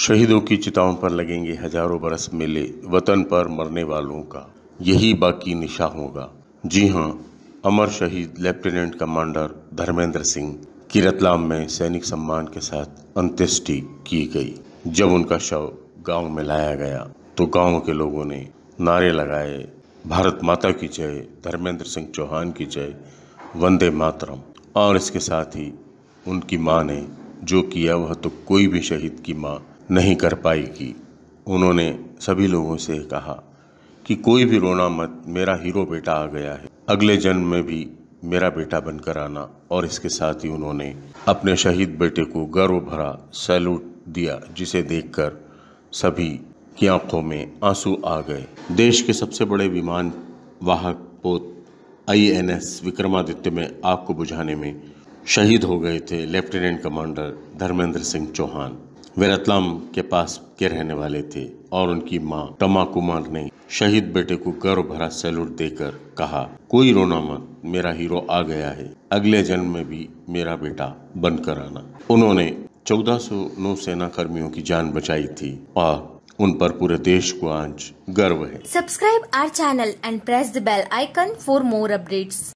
शहीदों की चिताओं पर लगेंगे हजारों बरस मेले वतन पर मरने वालों का यही बाकी निशा होगा जी हाँ अमर शहीद लेफ्टिनेंट कमांडर धर्मेंद्र सिंह की रतलाम में सैनिक सम्मान के साथ अंत्येष्टि की गई जब उनका शव गांव में लाया गया तो गांव के लोगों ने नारे लगाए भारत माता की जय धर्मेंद्र सिंह चौहान की जय वंदे मातरम और इसके साथ ही उनकी माँ ने जो किया वह तो कोई भी शहीद की माँ नहीं कर पाएगी उन्होंने सभी लोगों से कहा कि कोई भी रोना मत मेरा हीरो बेटा आ गया है अगले जन्म में भी मेरा बेटा बनकर आना और इसके साथ ही उन्होंने अपने शहीद बेटे को गर्व भरा सैल्यूट दिया जिसे देखकर सभी की आंखों में आंसू आ गए देश के सबसे बड़े विमान वाहक पोत आईएनएस विक्रमादित्य में आग को बुझाने में शहीद हो गए थे लेफ्टिनेंट कमांडर धर्मेंद्र सिंह चौहान वे रतलाम के पास के रहने वाले थे और उनकी माँ टमा कुमार ने शहीद बेटे को गर्व भरा सैल्यूट देकर कहा कोई रोना मत मेरा हीरो आ गया है अगले जन्म में भी मेरा बेटा बनकर आना उन्होंने 1400 नौसेना कर्मियों की जान बचाई थी और उन पर पूरे देश को आज गर्व है subscribe our channel and press the bell icon for more update